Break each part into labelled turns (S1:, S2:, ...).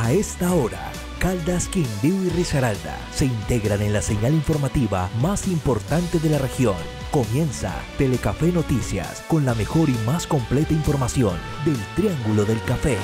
S1: A esta hora, Caldas, Quindío y Risaralda se integran en la señal informativa más importante de la región. Comienza Telecafé
S2: Noticias con la mejor y más completa información del Triángulo del Café.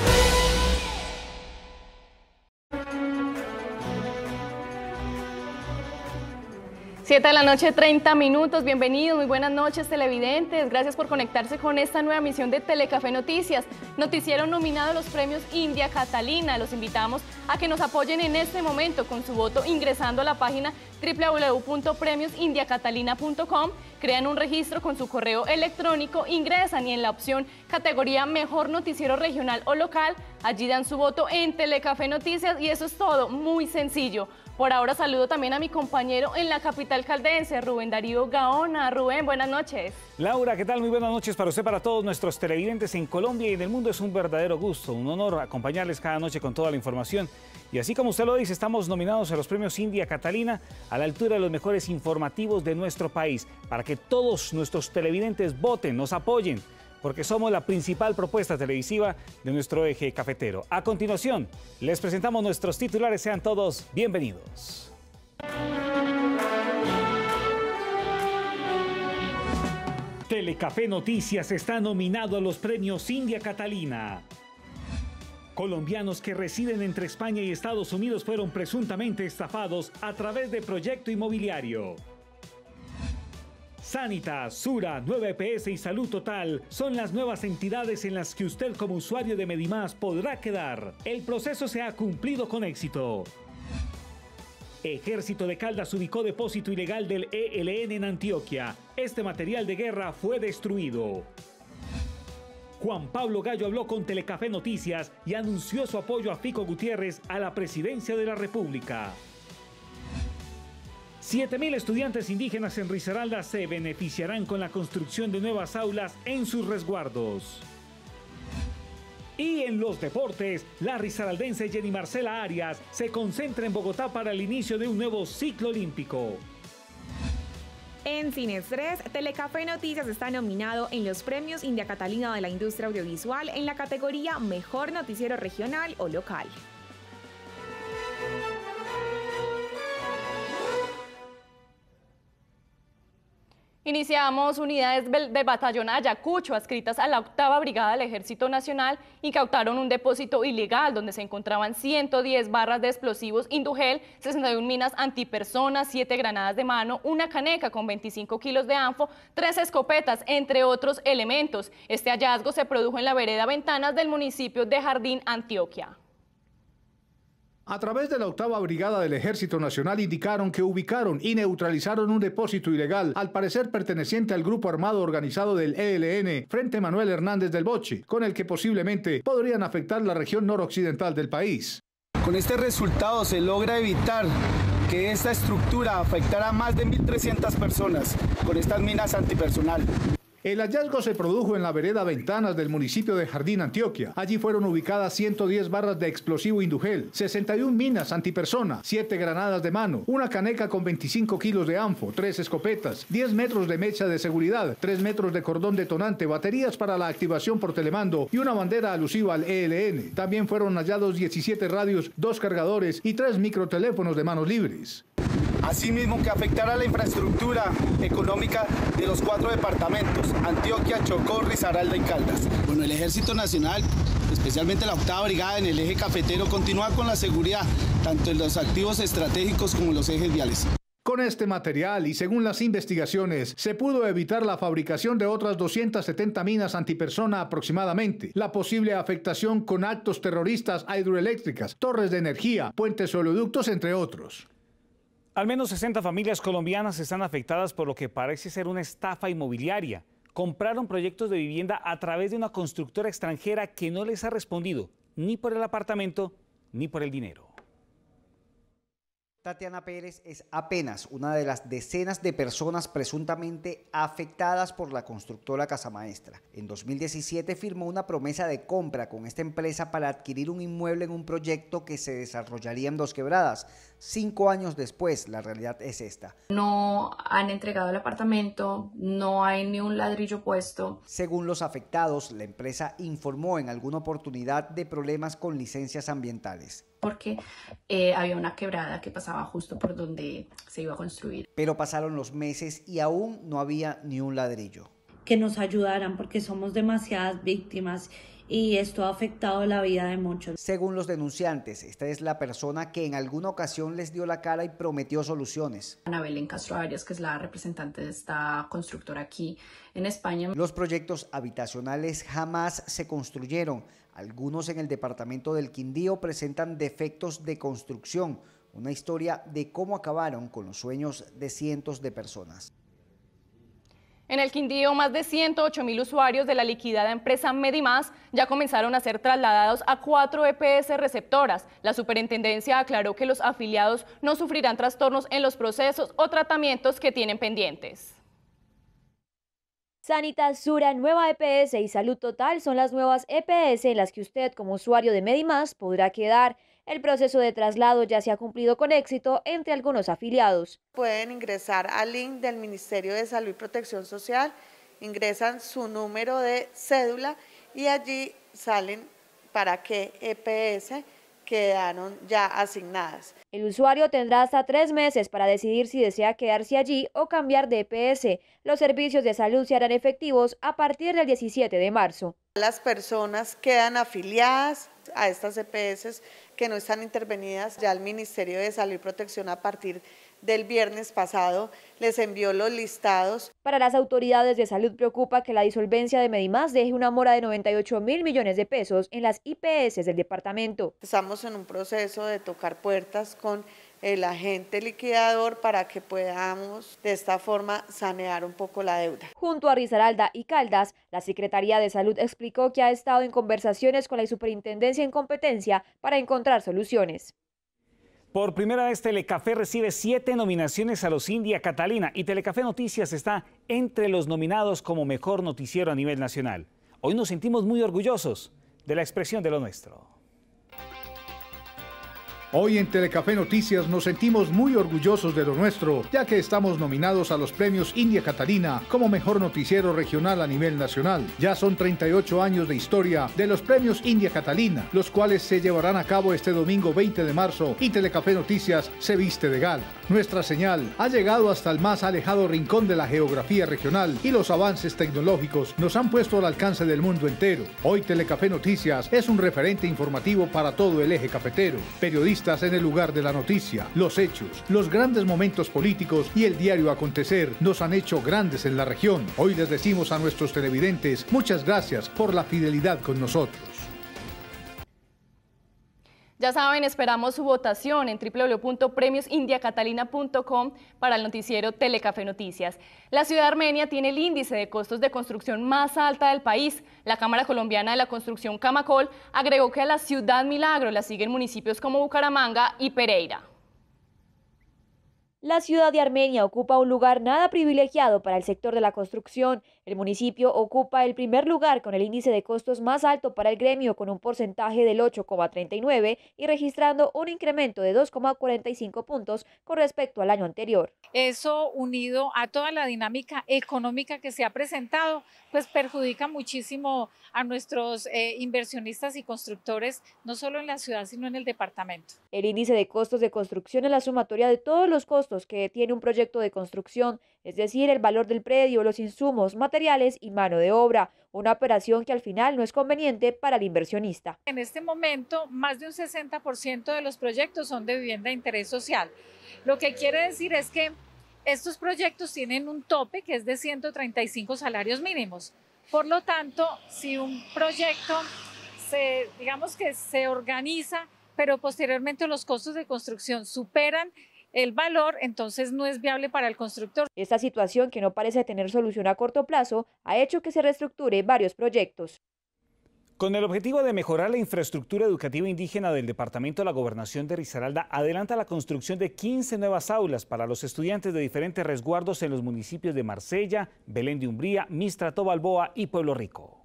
S3: 7 de la noche, 30 minutos. Bienvenidos, muy buenas noches, televidentes. Gracias por conectarse con esta nueva emisión de Telecafé Noticias. Noticiero nominado a los premios India Catalina. Los invitamos a que nos apoyen en este momento con su voto ingresando a la página www.premiosindiacatalina.com. Crean un registro con su correo electrónico, ingresan y en la opción categoría Mejor Noticiero Regional o Local Allí dan su voto en Telecafé Noticias y eso es todo, muy sencillo. Por ahora saludo también a mi compañero en la capital caldense, Rubén Darío Gaona. Rubén, buenas noches.
S1: Laura, ¿qué tal? Muy buenas noches para usted, para todos nuestros televidentes en Colombia y en el mundo. Es un verdadero gusto, un honor acompañarles cada noche con toda la información. Y así como usted lo dice, estamos nominados a los premios India Catalina a la altura de los mejores informativos de nuestro país, para que todos nuestros televidentes voten, nos apoyen porque somos la principal propuesta televisiva de nuestro eje cafetero. A continuación, les presentamos nuestros titulares. Sean todos bienvenidos. Telecafé Noticias está nominado a los premios India Catalina. Colombianos que residen entre España y Estados Unidos fueron presuntamente estafados a través de proyecto inmobiliario. Sanitas, Sura, 9PS y Salud Total son las nuevas entidades en las que usted como usuario de Medimás podrá quedar. El proceso se ha cumplido con éxito. Ejército de Caldas ubicó depósito ilegal del ELN en Antioquia. Este material de guerra fue destruido. Juan Pablo Gallo habló con Telecafé Noticias y anunció su apoyo a Fico Gutiérrez a la presidencia de la República. 7.000 estudiantes indígenas en Risaralda se beneficiarán con la construcción de nuevas aulas en sus resguardos. Y en los deportes, la risaraldense Jenny Marcela Arias se concentra en Bogotá para el inicio de un nuevo ciclo olímpico.
S4: En Cines 3, Telecafé Noticias está nominado en los premios India Catalina de la Industria Audiovisual en la categoría Mejor Noticiero Regional o Local.
S3: Iniciamos unidades de batallón Ayacucho, adscritas a la octava brigada del Ejército Nacional, incautaron un depósito ilegal donde se encontraban 110 barras de explosivos Indugel, 61 minas antipersonas, 7 granadas de mano, una caneca con 25 kilos de anfo, 3 escopetas, entre otros elementos. Este hallazgo se produjo en la vereda Ventanas del municipio de Jardín, Antioquia.
S5: A través de la octava brigada del Ejército Nacional indicaron que ubicaron y neutralizaron un depósito ilegal, al parecer perteneciente al grupo armado organizado del ELN, frente a Manuel Hernández del Boche, con el que posiblemente podrían afectar la región noroccidental del país. Con este resultado se logra evitar que esta estructura afectara a más de 1.300 personas con estas minas antipersonal. El hallazgo se produjo en la vereda Ventanas del municipio de Jardín, Antioquia. Allí fueron ubicadas 110 barras de explosivo indugel, 61 minas antipersona, 7 granadas de mano, una caneca con 25 kilos de anfo, 3 escopetas, 10 metros de mecha de seguridad, 3 metros de cordón detonante, baterías para la activación por telemando y una bandera alusiva al ELN. También fueron hallados 17 radios, 2 cargadores y 3 microteléfonos de manos libres. Asimismo que afectará la infraestructura económica de los cuatro departamentos, Antioquia, Chocó, Risaralda y Caldas. Bueno, el Ejército Nacional, especialmente la octava brigada en el eje cafetero, continúa con la seguridad, tanto en los activos estratégicos como en los ejes viales. Con este material y según las investigaciones, se pudo evitar la fabricación de otras 270 minas antipersona aproximadamente, la posible afectación con actos terroristas a hidroeléctricas, torres de energía, puentes o oleoductos, entre otros. Al menos
S1: 60 familias colombianas están afectadas por lo que parece ser una estafa inmobiliaria. Compraron proyectos de vivienda a través de una constructora extranjera que no les ha respondido ni por el apartamento ni por el dinero.
S6: Tatiana Pérez es apenas una de las decenas de personas presuntamente afectadas por la constructora Casa Maestra. En 2017 firmó una promesa de compra con esta empresa para adquirir un inmueble en un proyecto que se desarrollaría en Dos Quebradas. Cinco años después, la realidad es esta.
S3: No han entregado el apartamento, no hay ni un ladrillo puesto.
S6: Según los afectados, la empresa informó en alguna oportunidad de problemas con licencias ambientales.
S3: Porque eh, había una quebrada que pasaba justo por donde se iba a construir.
S6: Pero pasaron los meses y aún no había ni un ladrillo.
S4: Que nos ayudaran porque somos demasiadas víctimas y esto ha afectado la vida de muchos.
S6: Según los denunciantes, esta es la persona que en alguna ocasión les dio la cara y prometió soluciones.
S3: Ana Belén Castro Arias, que es la representante de esta constructora aquí en España. Los
S6: proyectos habitacionales jamás se construyeron. Algunos en el departamento del Quindío presentan defectos de construcción, una historia de cómo acabaron con los sueños de cientos de personas.
S3: En el Quindío, más de 108 mil usuarios de la liquidada empresa Medimás ya comenzaron a ser trasladados a cuatro EPS receptoras. La superintendencia aclaró que los afiliados no sufrirán trastornos en los procesos o tratamientos que tienen pendientes.
S4: Sanitasura, Sura, Nueva EPS y Salud Total son las nuevas EPS en las que usted como usuario de Medimás podrá quedar. El proceso de traslado ya se ha cumplido con éxito entre algunos afiliados.
S6: Pueden ingresar al link del Ministerio de Salud y Protección Social, ingresan su número de cédula y allí salen para qué EPS
S4: quedaron ya asignadas. El usuario tendrá hasta tres meses para decidir si desea quedarse allí o cambiar de EPS. Los servicios de salud se harán efectivos a partir del 17 de marzo.
S6: Las personas quedan afiliadas a estas EPS que no están intervenidas. Ya el Ministerio de Salud y Protección a partir del
S4: viernes pasado les envió los listados. Para las autoridades de salud preocupa que la disolvencia de Medimás deje una mora de 98 mil millones de pesos en las IPS del departamento. Estamos en un proceso de tocar puertas con el agente liquidador
S6: para que podamos de esta forma sanear un poco la deuda.
S4: Junto a Risaralda y Caldas, la Secretaría de Salud explicó que ha estado en conversaciones con la superintendencia en competencia para encontrar soluciones.
S1: Por primera vez, Telecafé recibe siete nominaciones a los India Catalina y Telecafé Noticias está entre los nominados como mejor noticiero a nivel nacional. Hoy nos sentimos muy orgullosos de la expresión de lo nuestro.
S5: Hoy en Telecafé Noticias nos sentimos muy orgullosos de lo nuestro, ya que estamos nominados a los premios India Catalina como mejor noticiero regional a nivel nacional. Ya son 38 años de historia de los premios India Catalina, los cuales se llevarán a cabo este domingo 20 de marzo y Telecafé Noticias se viste de gal. Nuestra señal ha llegado hasta el más alejado rincón de la geografía regional y los avances tecnológicos nos han puesto al alcance del mundo entero. Hoy Telecafé Noticias es un referente informativo para todo el eje cafetero. Periodista estás en el lugar de la noticia. Los hechos, los grandes momentos políticos y el diario acontecer nos han hecho grandes en la región. Hoy les decimos a nuestros televidentes muchas gracias por la fidelidad con nosotros.
S3: Ya saben, esperamos su votación en www.premiosindiacatalina.com para el noticiero Telecafe Noticias. La ciudad armenia tiene el índice de costos de construcción más alta del país. La Cámara Colombiana de la Construcción Camacol agregó que a la ciudad Milagro la siguen municipios como Bucaramanga y Pereira.
S4: La ciudad de Armenia ocupa un lugar nada privilegiado para el sector de la construcción, el municipio ocupa el primer lugar con el índice de costos más alto para el gremio con un porcentaje del 8,39 y registrando un incremento de 2,45 puntos con respecto al año anterior. Eso unido a toda la dinámica económica que se ha presentado, pues perjudica muchísimo a nuestros eh, inversionistas y constructores, no solo en la ciudad, sino en el departamento. El índice de costos de construcción es la sumatoria de todos los costos que tiene un proyecto de construcción, es decir, el valor del predio, los insumos, materiales, materiales y mano de obra, una operación que al final no es conveniente para el inversionista. En este momento, más de un 60% de los proyectos son de vivienda de interés social. Lo que quiere decir es que estos proyectos tienen un tope que es de 135 salarios mínimos. Por lo tanto, si un proyecto se, digamos que se organiza, pero posteriormente los costos de construcción superan el valor, entonces no es viable para el constructor. Esta situación, que no parece tener solución a corto plazo, ha hecho que se reestructure varios proyectos.
S1: Con el objetivo de mejorar la infraestructura educativa indígena del departamento, de la gobernación de Risaralda adelanta la construcción de 15 nuevas aulas para los estudiantes de diferentes resguardos en los municipios de Marsella, Belén de Umbría, Mistrato Balboa y Pueblo Rico.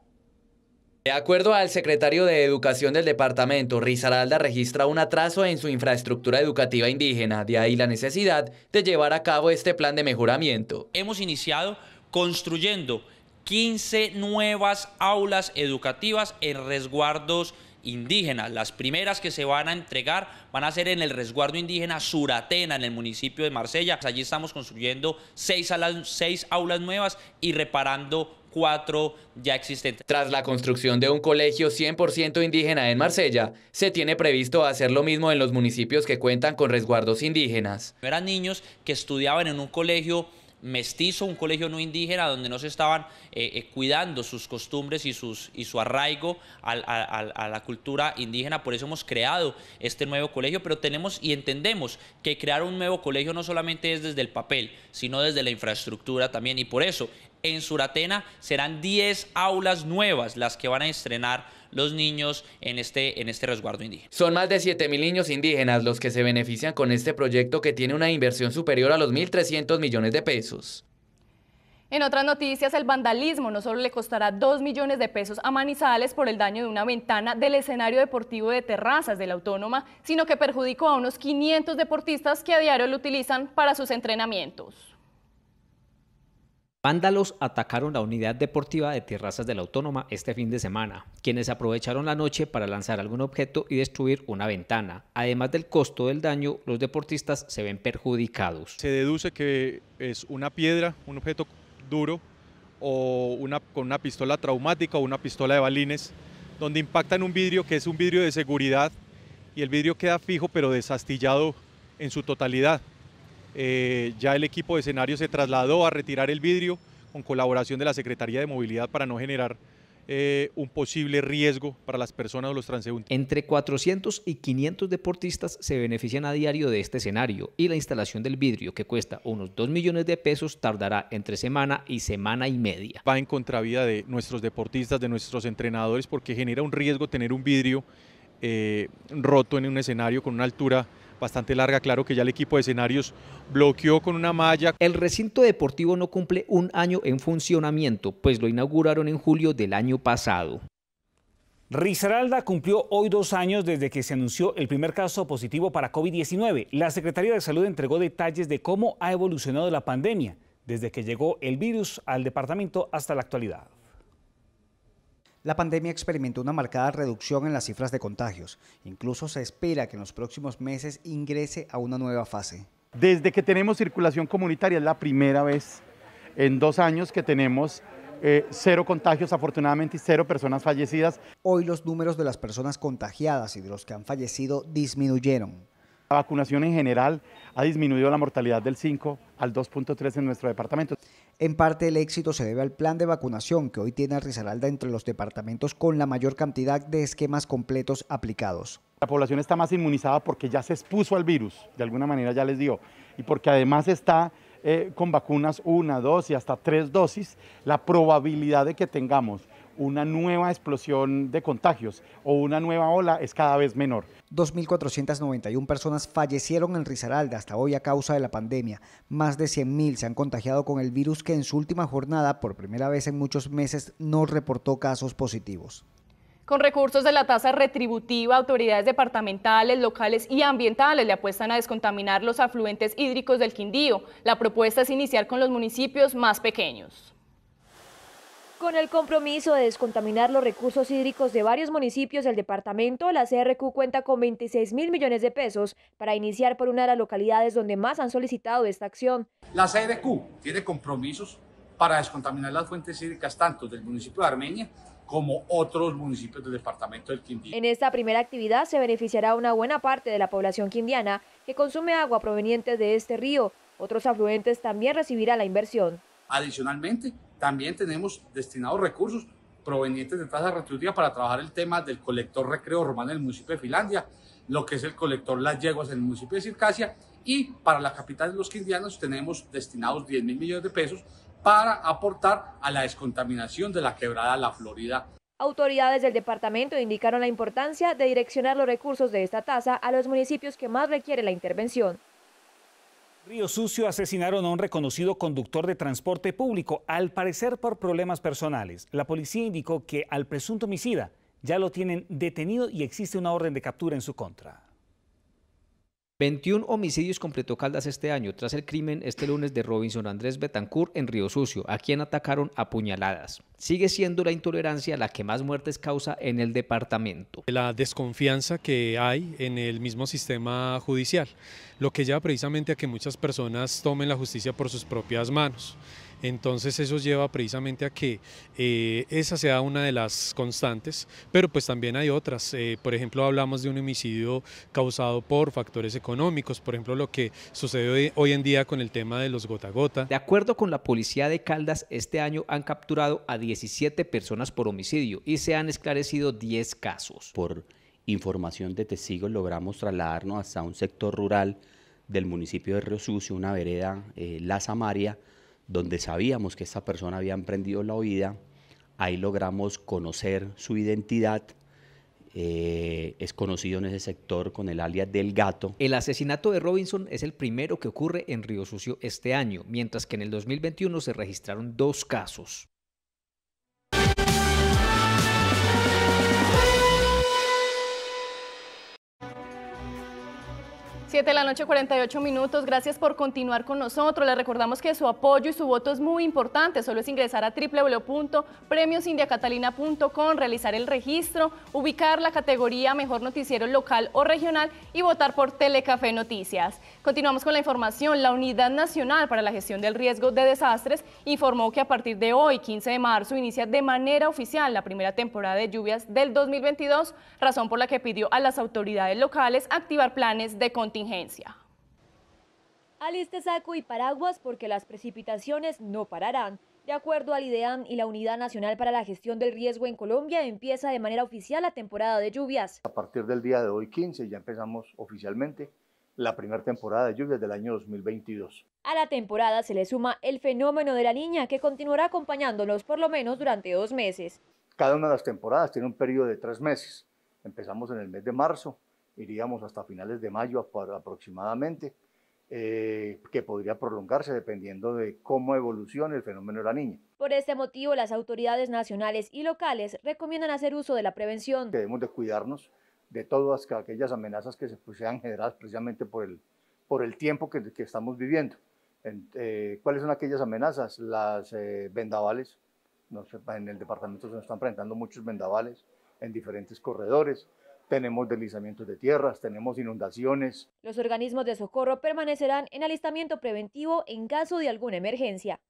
S7: De acuerdo al secretario de Educación del departamento, Rizaralda registra un atraso en su infraestructura educativa indígena, de ahí la necesidad de llevar a cabo este plan de mejoramiento. Hemos iniciado construyendo 15 nuevas aulas educativas en resguardos indígenas. Las primeras que se van a entregar van a ser en el resguardo indígena Suratena, en el municipio de Marsella. Pues allí estamos construyendo seis, seis aulas nuevas y reparando cuatro ya existentes. Tras la construcción de un colegio 100% indígena en Marsella, se tiene previsto hacer lo mismo en los municipios que cuentan con resguardos indígenas. Eran niños que estudiaban en un colegio mestizo, un colegio no indígena, donde no se estaban eh, eh, cuidando sus costumbres y, sus, y su arraigo a, la cultura indígena. Por eso hemos creado este nuevo colegio, pero tenemos y entendemos que crear un nuevo colegio no solamente es desde el papel, sino desde la infraestructura también. Y por eso en Suratena serán 10 aulas nuevas las que van a estrenar los niños en este, este resguardo indígena. Son más de 7.000 niños indígenas los que se benefician con este proyecto que tiene una inversión superior a los 1.300 millones de pesos.
S3: En otras noticias, el vandalismo no solo le costará 2 millones de pesos a Manizales por el daño de una ventana del escenario deportivo de terrazas de la Autónoma, sino que perjudicó a unos 500 deportistas que a diario lo utilizan para sus entrenamientos.
S2: Vándalos atacaron la unidad deportiva de Terrazas de la Autónoma este fin de semana, quienes aprovecharon la noche para lanzar algún objeto y destruir una ventana. Además del costo del daño, los deportistas se ven perjudicados.
S5: Se deduce que es una piedra, un objeto duro o una, con una
S2: pistola traumática o una pistola de balines, donde impactan un vidrio que es un vidrio de seguridad
S5: y el vidrio queda fijo pero desastillado en su totalidad. Eh, ya el equipo de escenario se trasladó a retirar el vidrio con colaboración de la Secretaría de Movilidad para
S2: no generar eh, un posible riesgo para las personas o los transeúntes. Entre 400 y 500 deportistas se benefician a diario de este escenario y la instalación del vidrio, que cuesta unos 2 millones de pesos, tardará entre semana y semana y media. Va en contravida de nuestros deportistas, de nuestros entrenadores, porque genera un riesgo tener un vidrio eh, roto en un escenario con una altura bastante larga, claro que ya el equipo de escenarios bloqueó con una malla. El recinto deportivo no cumple un año en funcionamiento, pues lo inauguraron
S1: en julio del año pasado. Risaralda cumplió hoy dos años desde que se anunció el primer caso positivo para COVID-19. La Secretaría de Salud entregó detalles de cómo ha evolucionado la pandemia desde que llegó el virus al departamento hasta la actualidad.
S6: La pandemia experimentó una marcada reducción en las cifras de contagios. Incluso se espera que en los próximos meses ingrese a una nueva fase. Desde que tenemos circulación comunitaria es la primera vez en dos años que tenemos eh, cero contagios afortunadamente y cero personas fallecidas. Hoy los números de las personas contagiadas y de los que han fallecido disminuyeron.
S5: La vacunación en general ha disminuido la mortalidad del 5
S6: al 2.3 en nuestro departamento. En parte el éxito se debe al plan de vacunación que hoy tiene Risaralda entre los departamentos con la mayor cantidad de esquemas completos aplicados.
S5: La población está más inmunizada porque ya se expuso al virus, de alguna manera ya les dio, y porque además está eh, con vacunas una, dos y hasta tres dosis, la probabilidad de que tengamos una nueva explosión de contagios o una nueva ola es cada vez menor.
S6: 2.491 personas fallecieron en Risaralda hasta hoy a causa de la pandemia. Más de 100.000 se han contagiado con el virus que en su última jornada, por primera vez en muchos meses, no reportó casos positivos.
S3: Con recursos de la tasa retributiva, autoridades departamentales, locales y ambientales le apuestan a descontaminar los afluentes hídricos del Quindío. La propuesta es iniciar con los municipios más pequeños.
S4: Con el compromiso de descontaminar los recursos hídricos de varios municipios del departamento, la CRQ cuenta con 26 mil millones de pesos para iniciar por una de las localidades donde más han solicitado esta acción.
S5: La CRQ tiene compromisos para descontaminar las fuentes hídricas tanto del municipio de Armenia como otros municipios del departamento del Quindío.
S4: En esta primera actividad se beneficiará una buena parte de la población quindiana que consume agua proveniente de este río. Otros afluentes también recibirán la inversión.
S5: Adicionalmente, también tenemos destinados recursos provenientes de tasa retributiva para trabajar el tema del colector recreo romano en el municipio de Finlandia, lo que es el colector Las Yeguas en el municipio de Circasia y para la capital de los quindianos tenemos destinados 10 mil millones de pesos para aportar a la descontaminación de la quebrada La Florida.
S4: Autoridades del departamento indicaron la importancia de direccionar los recursos de esta tasa a los municipios que más requiere la intervención.
S1: Río Sucio asesinaron a un reconocido conductor de transporte público, al parecer por problemas personales. La policía indicó que al presunto homicida ya lo tienen detenido y existe una orden de captura en su contra. 21 homicidios completó Caldas este año tras el crimen
S2: este lunes de Robinson Andrés Betancourt en Río Sucio, a quien atacaron a puñaladas. Sigue siendo la intolerancia la que más muertes causa en el departamento.
S1: La desconfianza que hay en el mismo sistema judicial, lo que lleva precisamente a que muchas personas tomen la justicia por sus propias manos. Entonces eso lleva precisamente a que eh, esa sea una de las constantes, pero pues también hay otras. Eh, por ejemplo, hablamos de un homicidio causado por factores económicos, por ejemplo, lo que sucede hoy en día con el tema
S2: de los gota gota. De acuerdo con la policía de Caldas, este año han capturado a 17 personas por homicidio y se han esclarecido 10 casos. Por información de testigos logramos trasladarnos hasta un sector rural del municipio de Río una vereda, eh, La Samaria, donde sabíamos que esta persona había emprendido la huida, ahí logramos conocer su identidad. Eh, es conocido en ese sector con el alias del gato. El asesinato de Robinson es el primero que ocurre en Río Sucio este año, mientras que en el 2021 se registraron dos casos.
S3: 7 de la noche, 48 minutos. Gracias por continuar con nosotros. Les recordamos que su apoyo y su voto es muy importante. Solo es ingresar a www.premiosindiacatalina.com, realizar el registro, ubicar la categoría Mejor Noticiero Local o Regional y votar por Telecafé Noticias. Continuamos con la información. La Unidad Nacional para la Gestión del Riesgo de Desastres informó que a partir de hoy, 15 de marzo, inicia de manera oficial la primera temporada de lluvias del 2022, razón por la que pidió a las autoridades
S4: locales activar planes de contingencia Aliste saco y paraguas porque las precipitaciones no pararán. De acuerdo al IDEAM y la Unidad Nacional para la Gestión del Riesgo en Colombia, empieza de manera oficial la temporada de lluvias.
S5: A partir del día de hoy 15 ya empezamos oficialmente la primera temporada de lluvias del año 2022.
S4: A la temporada se le suma el fenómeno de la niña que continuará acompañándonos por lo menos durante dos
S5: meses. Cada una de las temporadas tiene un periodo de tres meses. Empezamos en el mes de marzo, iríamos hasta finales de mayo aproximadamente, eh, que podría prolongarse dependiendo de cómo evolucione el fenómeno de la niña.
S4: Por este motivo, las autoridades nacionales y locales recomiendan hacer uso de la prevención.
S5: Debemos de cuidarnos de todas aquellas amenazas que se pues, sean generadas precisamente por el, por el tiempo que, estamos viviendo. Eh, ¿Cuáles son aquellas amenazas? Las eh, vendavales. en el departamento se nos están presentando muchos vendavales en diferentes corredores tenemos deslizamientos de tierras, tenemos inundaciones.
S4: Los organismos de socorro permanecerán en alistamiento preventivo en caso de alguna emergencia.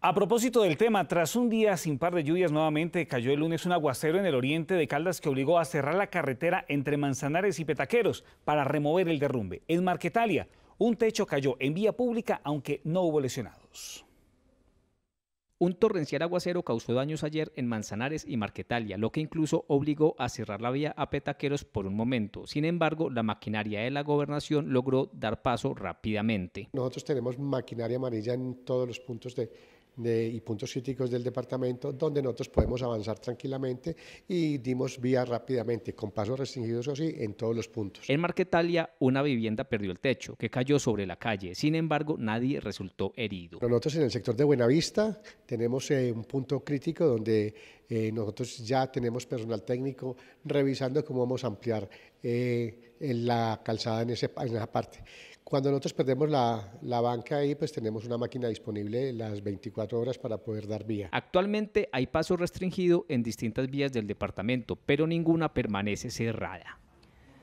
S1: A propósito del tema, tras un día sin par de lluvias, nuevamente cayó el lunes un aguacero en el oriente de Caldas que obligó a cerrar la carretera entre Manzanares y Petaqueros para remover el derrumbe. En Marquetalia, un techo cayó en vía pública, aunque no hubo lesionados. Un torrencial aguacero causó daños
S2: ayer en Manzanares y Marquetalia, lo que incluso obligó a cerrar la vía a Petaqueros por un momento. Sin embargo, la maquinaria de la gobernación logró dar paso rápidamente.
S5: Nosotros tenemos maquinaria amarilla en todos los puntos de, y puntos críticos del departamento donde nosotros podemos avanzar tranquilamente y dimos vía rápidamente, con pasos restringidos o sí, en todos los puntos.
S2: En Marquetalia, una vivienda perdió el techo, que cayó sobre la calle. Sin embargo, nadie resultó herido.
S5: nosotros en el sector de Buenavista tenemos eh, un punto crítico donde eh, nosotros ya tenemos personal técnico revisando cómo vamos a ampliar eh, en la calzada en, ese, en esa parte. Cuando nosotros perdemos la, banca ahí, pues tenemos una máquina disponible las 24 horas para poder dar vía.
S2: Actualmente hay paso restringido en distintas vías del departamento, pero ninguna permanece cerrada.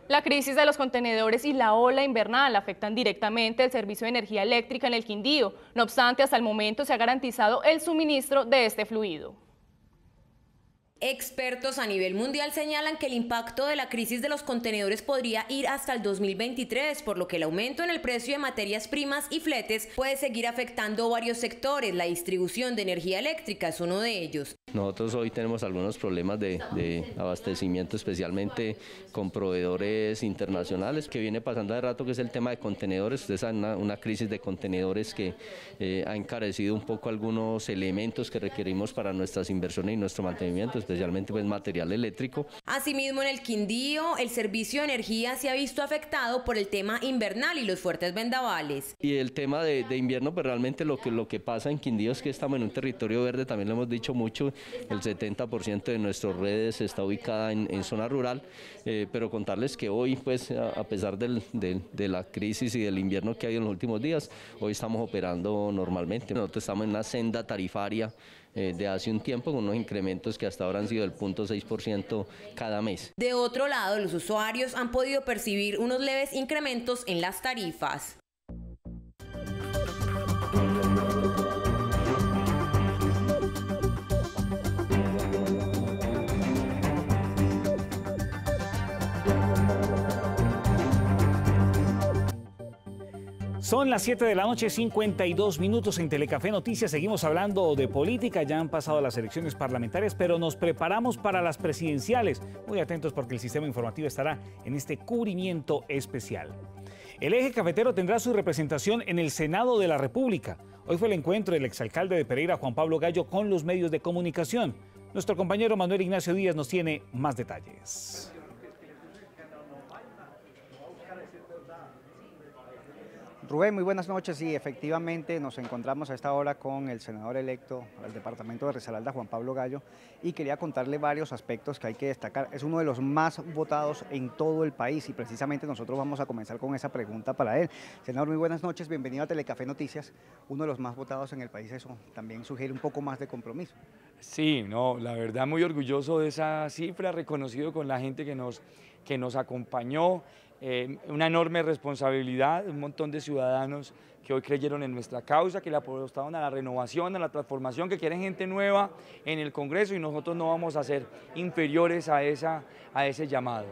S3: La crisis de los contenedores y la ola invernal afectan directamente el servicio de energía eléctrica en el Quindío. No obstante, hasta el momento se ha garantizado el suministro de este fluido.
S8: Expertos a nivel mundial señalan que el impacto de la crisis de los contenedores podría ir hasta el 2023, por lo que el aumento en el precio de materias primas y fletes puede seguir afectando varios sectores. La distribución de energía eléctrica es uno de ellos.
S2: Nosotros hoy tenemos algunos problemas de, abastecimiento, especialmente con proveedores internacionales, que viene pasando de rato, que es el tema de contenedores. Ustedes saben, una, crisis de contenedores que eh, ha encarecido un poco algunos elementos que requerimos para nuestras inversiones y nuestro mantenimiento especialmente pues, material eléctrico.
S8: Asimismo, en el Quindío, el servicio de energía se ha visto afectado por el tema invernal y los fuertes vendavales.
S2: Y el tema de, invierno, pues realmente lo que, lo que pasa en Quindío es que estamos en un territorio verde, también lo hemos dicho mucho, el 70% de nuestras redes está ubicada en, zona rural, eh, pero contarles que hoy, pues a, pesar de la crisis y del invierno que hay en los últimos días, hoy estamos operando normalmente. Nosotros estamos en una senda tarifaria eh, de hace un tiempo, con unos incrementos que hasta ahora han sido del 0.6% cada mes.
S8: De otro lado, los usuarios han podido percibir unos leves incrementos en las tarifas.
S1: Son las 7 de la noche, 52 minutos en Telecafé Noticias. Seguimos hablando de política. Ya han pasado las elecciones parlamentarias, pero nos preparamos para las presidenciales. Muy atentos porque el sistema informativo estará en este cubrimiento especial. El eje cafetero tendrá su representación en el Senado de la República. Hoy fue el encuentro del exalcalde de Pereira, Juan Pablo Gallo, con los medios de comunicación. Nuestro compañero Manuel Ignacio Díaz nos tiene más detalles. Rubén, muy buenas noches. y
S6: efectivamente nos encontramos a esta hora con el senador electo del departamento de Risaralda, Juan Pablo Gallo, y quería contarle varios aspectos que hay que destacar. Es uno de los más votados en todo el país y precisamente nosotros vamos a comenzar con esa pregunta para él. Senador, muy buenas noches, bienvenido a Telecafé Noticias. Uno de los más votados en el país, eso también sugiere un poco más de compromiso.
S7: Sí, no, la verdad muy orgulloso de esa cifra, reconocido con la gente que nos, que nos acompañó eh, una enorme responsabilidad, un montón de ciudadanos que hoy creyeron en nuestra causa, que le apostaron a la renovación, a la transformación, que quieren gente nueva en el Congreso y nosotros no vamos a ser inferiores a, esa, a ese llamado.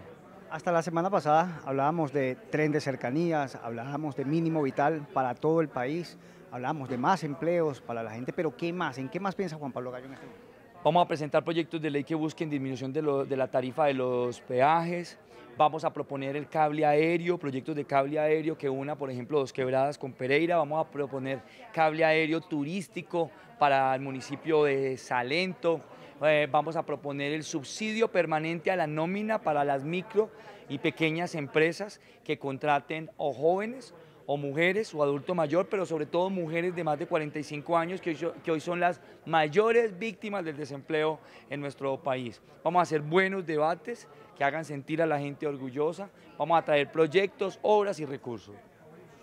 S6: Hasta la semana pasada hablábamos de tren de cercanías, hablábamos de mínimo vital para todo el país, hablábamos de más empleos para la gente, pero ¿qué más? ¿En qué más piensa Juan Pablo Gallo en este momento? Vamos
S7: a presentar proyectos de ley que busquen disminución de, la tarifa de los peajes. Vamos a proponer el cable aéreo, proyectos de cable aéreo que una, por ejemplo, Dos Quebradas con Pereira. Vamos a proponer cable aéreo turístico para el municipio de Salento. Eh, vamos a proponer el subsidio permanente a la nómina para las micro y pequeñas empresas que contraten o jóvenes o mujeres o adulto mayor, pero sobre todo mujeres de más de 45 años que hoy, que hoy son las mayores víctimas del desempleo en nuestro país. Vamos a hacer buenos debates que hagan sentir a la gente orgullosa, vamos a traer proyectos, obras y recursos.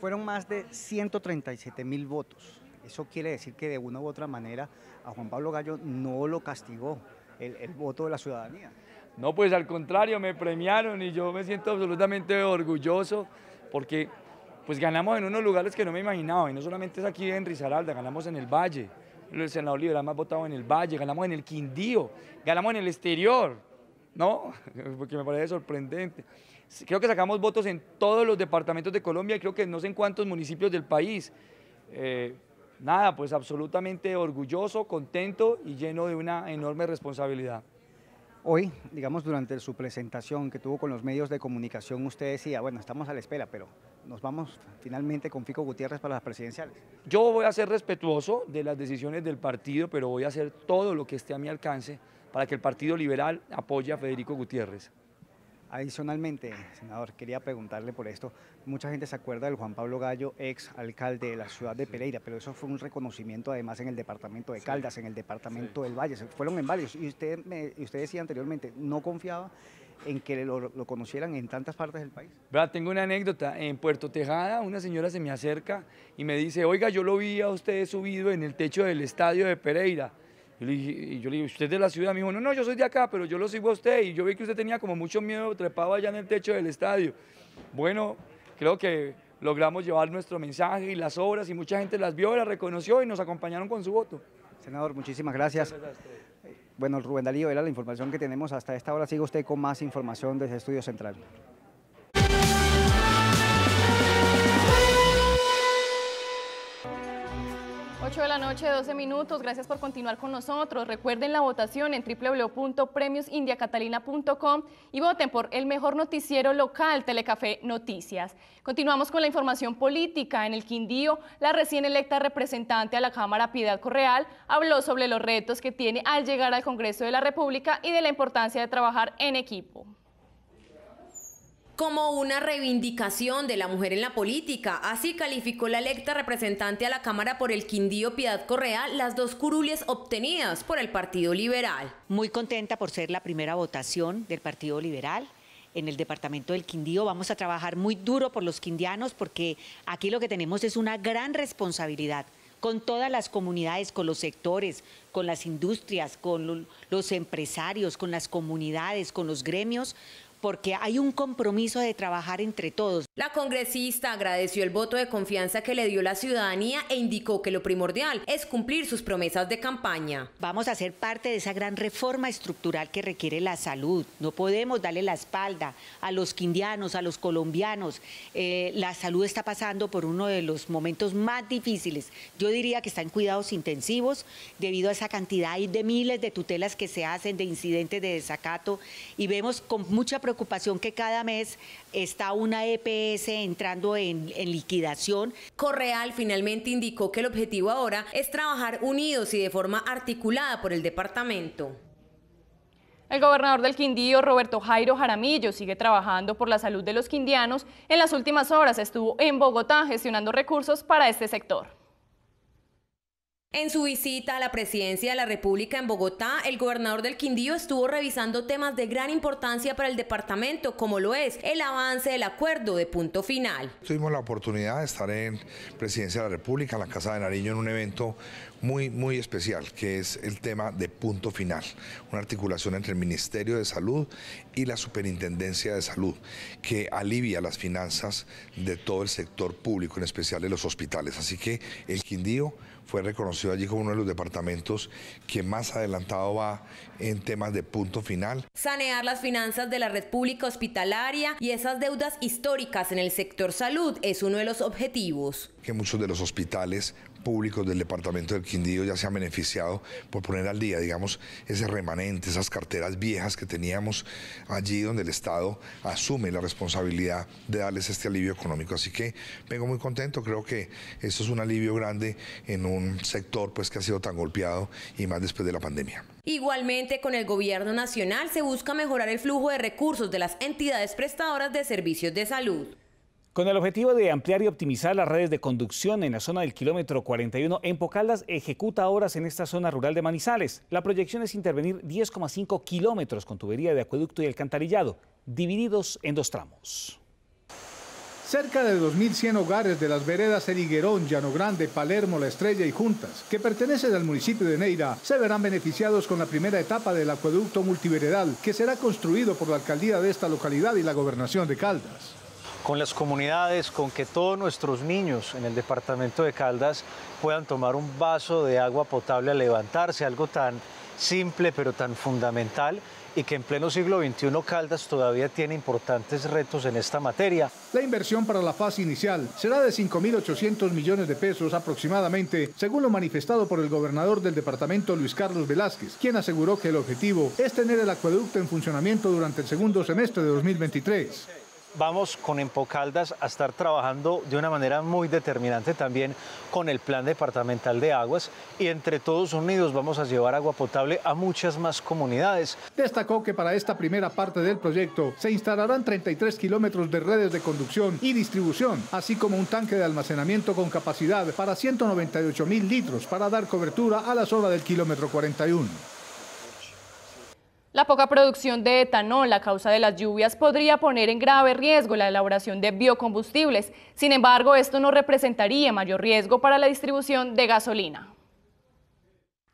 S6: Fueron más de 137 mil votos. Eso quiere decir que de una u otra manera a Juan Pablo Gallo no lo castigó el, el voto de la ciudadanía.
S7: No, pues al contrario, me
S6: premiaron y yo me siento
S7: absolutamente orgulloso porque pues ganamos en unos lugares que no me imaginaba, y no solamente es aquí en Risaralda, ganamos en el Valle, el senador liberal más votado en el Valle, ganamos en el Quindío, ganamos en el exterior, ¿no? Porque me parece sorprendente. Creo que sacamos votos en todos los departamentos de Colombia, y creo que no sé en cuántos municipios del país. Eh, nada, pues absolutamente orgulloso, contento y lleno de una enorme
S6: responsabilidad. Hoy, digamos, durante su presentación que tuvo con los medios de comunicación, usted decía, bueno, estamos a la espera, pero nos vamos finalmente con Fico Gutiérrez para las presidenciales? Yo voy a ser respetuoso
S7: de las decisiones del partido, pero voy a hacer todo lo que esté a mi alcance para que el Partido Liberal apoye a Federico Gutiérrez.
S6: Adicionalmente, senador, quería preguntarle por esto. Mucha gente se acuerda del Juan Pablo Gallo, ex alcalde de la ciudad de Pereira, pero eso fue un reconocimiento además en el departamento de Caldas, en el departamento del Valle. Fueron en varios. Y usted, usted decía anteriormente, no confiaba en que lo, conocieran en tantas partes del país.
S7: tengo una anécdota. En Puerto Tejada, una señora se me acerca y me dice, oiga, yo lo vi a usted subido en el techo del estadio de Pereira. Y yo le digo, ¿usted es de la ciudad? Me dijo, no, no, yo soy de acá, pero yo lo sigo a usted. Y yo vi que usted tenía como mucho miedo trepaba allá en el techo del estadio. Bueno, creo que logramos llevar nuestro mensaje y las obras y mucha gente
S6: las vio, las reconoció y nos acompañaron con su voto. Senador, muchísimas gracias. Bueno, Rubén Darío, era la información que tenemos hasta esta hora. Sigue usted con más información desde Estudio Central.
S3: 8 de la noche, 12 minutos. Gracias por continuar con nosotros. Recuerden la votación en www.premiosindiacatalina.com y voten por el mejor noticiero local, Telecafé Noticias. Continuamos con la información política. En el Quindío, la recién electa representante a la Cámara, Piedad Correal, habló sobre los retos que tiene al llegar al Congreso de la República y de la importancia de trabajar en equipo
S8: como una reivindicación de la mujer en la política. Así calificó la electa representante a la Cámara por el Quindío Piedad Correa las dos curules obtenidas por el Partido Liberal. Muy contenta por ser la primera votación del Partido Liberal en el departamento del Quindío. Vamos a trabajar muy duro por los quindianos porque aquí lo que tenemos es una gran responsabilidad con todas las comunidades, con los sectores, con las industrias, con los empresarios, con las comunidades, con los gremios, porque hay un compromiso de trabajar entre todos. La congresista agradeció el voto de confianza que le dio la ciudadanía e indicó que lo primordial es cumplir sus promesas de campaña. Vamos a ser parte de esa gran reforma estructural que requiere la salud. No podemos darle la espalda a los quindianos, a los colombianos. Eh, la salud está pasando por uno de los momentos más difíciles. Yo diría que está en cuidados intensivos debido a esa cantidad de miles de tutelas que se hacen, de incidentes de desacato y vemos con mucha preocupación ocupación que cada mes está una EPS entrando en, en liquidación. Correal finalmente indicó que el objetivo ahora es trabajar unidos y de forma articulada por el departamento.
S3: El gobernador del Quindío, Roberto Jairo Jaramillo, sigue trabajando por la salud de los quindianos. En las últimas horas estuvo en Bogotá gestionando recursos para este sector.
S8: En su visita a la presidencia de la República en Bogotá, el gobernador del Quindío estuvo revisando temas de gran importancia para el departamento, como lo es el avance del acuerdo de punto final.
S9: Tuvimos la oportunidad de estar en presidencia de la República, en la Casa de Nariño, en un evento muy, muy especial, que es el tema de punto final, una articulación entre el Ministerio de Salud y la Superintendencia de Salud, que alivia las finanzas de todo el sector público, en especial de los hospitales. Así que el Quindío fue reconocido allí como uno de los departamentos que más adelantado va en temas de punto final.
S8: Sanear las finanzas de la red pública hospitalaria y esas deudas históricas en el sector salud es uno de los objetivos.
S9: Que muchos de los hospitales públicos del departamento del Quindío ya se han beneficiado por poner al día, digamos, ese remanente, esas carteras viejas que teníamos allí donde el Estado asume la responsabilidad de darles este alivio económico. Así que vengo muy contento, creo que esto es un alivio grande en un sector pues, que ha sido tan golpeado y más después de la pandemia.
S8: Igualmente, con el gobierno nacional se busca mejorar el flujo de recursos de las entidades prestadoras de servicios de salud.
S1: Con el objetivo de ampliar y optimizar las redes de conducción en la zona del kilómetro 41, Empocaldas ejecuta obras en esta zona rural de Manizales. La proyección es intervenir 10,5 kilómetros con tubería de acueducto y alcantarillado, divididos en dos tramos.
S5: Cerca de 2.100 hogares de las veredas El Higuerón, Llano Grande, Palermo, La Estrella y Juntas, que pertenecen al municipio de Neira, se verán beneficiados con la primera etapa del acueducto multiveredal que será construido por la alcaldía de esta localidad y la gobernación de Caldas con las comunidades, con que todos nuestros niños en el departamento de Caldas puedan tomar un vaso de agua potable al levantarse, algo tan simple pero tan fundamental y que en pleno siglo XXI Caldas todavía tiene importantes retos en esta materia. La inversión para la fase inicial será de 5.800 millones de pesos aproximadamente, según lo manifestado por el gobernador del departamento Luis Carlos Velázquez, quien aseguró que el objetivo es tener el acueducto en funcionamiento durante el segundo semestre de 2023 vamos con Empocaldas a estar trabajando de una manera muy determinante también con el Plan Departamental de Aguas y entre todos unidos vamos a llevar agua potable a muchas más comunidades. Destacó que para esta primera parte del proyecto se instalarán 33 kilómetros de redes de conducción y distribución, así como un tanque de almacenamiento con capacidad para 198 mil litros para dar cobertura a la zona del kilómetro 41.
S3: La poca producción de etanol a causa de las lluvias podría poner en grave riesgo la elaboración de biocombustibles. Sin embargo, esto no representaría mayor riesgo para la distribución de gasolina.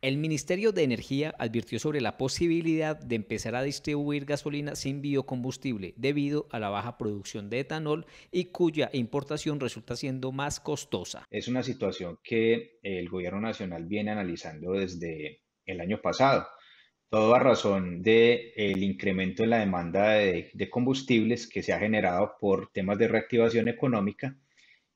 S2: El Ministerio de Energía advirtió sobre la posibilidad de empezar a distribuir gasolina sin biocombustible debido a la baja producción de etanol y cuya importación resulta siendo más costosa. Es una situación que el Gobierno Nacional viene analizando desde el año pasado todo a razón del incremento en la demanda de, combustibles que se ha generado por temas de reactivación económica.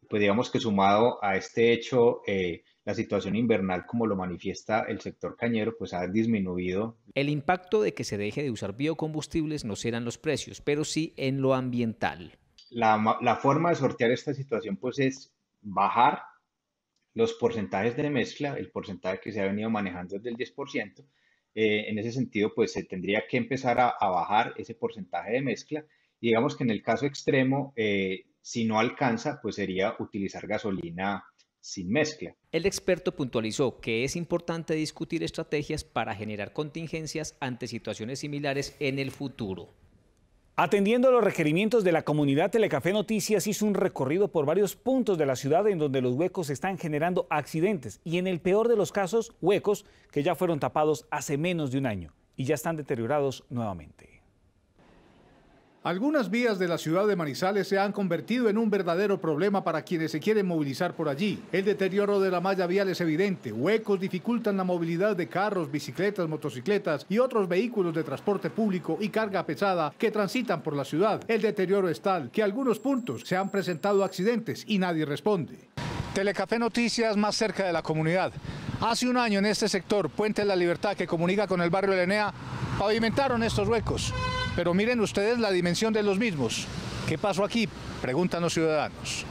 S2: Pues digamos que sumado a este hecho, eh, la situación invernal, como lo manifiesta el sector cañero, pues ha disminuido. El impacto de que se deje de usar biocombustibles no serán los precios, pero sí en lo ambiental.
S5: La, la forma de sortear esta situación pues es bajar los
S2: porcentajes de mezcla, el porcentaje que se ha venido manejando es del 10%, eh, en ese sentido, pues se tendría que empezar a, bajar ese porcentaje de mezcla. digamos que en el caso extremo, eh, si no alcanza, pues sería utilizar gasolina sin mezcla. El experto puntualizó que es importante discutir estrategias para generar contingencias ante situaciones similares en el futuro.
S1: Atendiendo a los requerimientos de la comunidad, Telecafé Noticias hizo un recorrido por varios puntos de la ciudad en donde los huecos están generando accidentes y en el peor de los casos, huecos que ya fueron tapados hace menos de un año
S5: y ya están deteriorados nuevamente. Algunas vías de la ciudad de Manizales se han convertido en un verdadero problema para quienes se quieren movilizar por allí. El deterioro de la malla vial es evidente. Huecos dificultan la movilidad de carros, bicicletas, motocicletas y otros vehículos de transporte público y carga pesada que transitan por la ciudad. El deterioro es tal que algunos puntos se han presentado accidentes y nadie responde. Telecafé Noticias más cerca de la comunidad. Hace un año en este sector, Puente de la Libertad, que comunica con el barrio de pavimentaron estos huecos. Pero miren ustedes la dimensión de los mismos. ¿Qué pasó aquí? Preguntan los ciudadanos.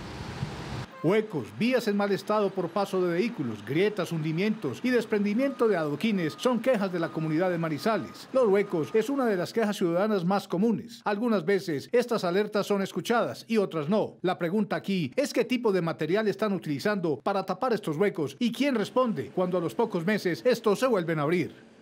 S5: Huecos, vías en mal estado por paso de vehículos, grietas, hundimientos y desprendimiento de adoquines son quejas de la comunidad de Marizales. Los huecos es una de las quejas ciudadanas más comunes. Algunas veces estas alertas son escuchadas y otras no. La pregunta aquí es qué tipo de material están utilizando para tapar estos huecos y quién responde cuando a los pocos meses estos se vuelven a abrir.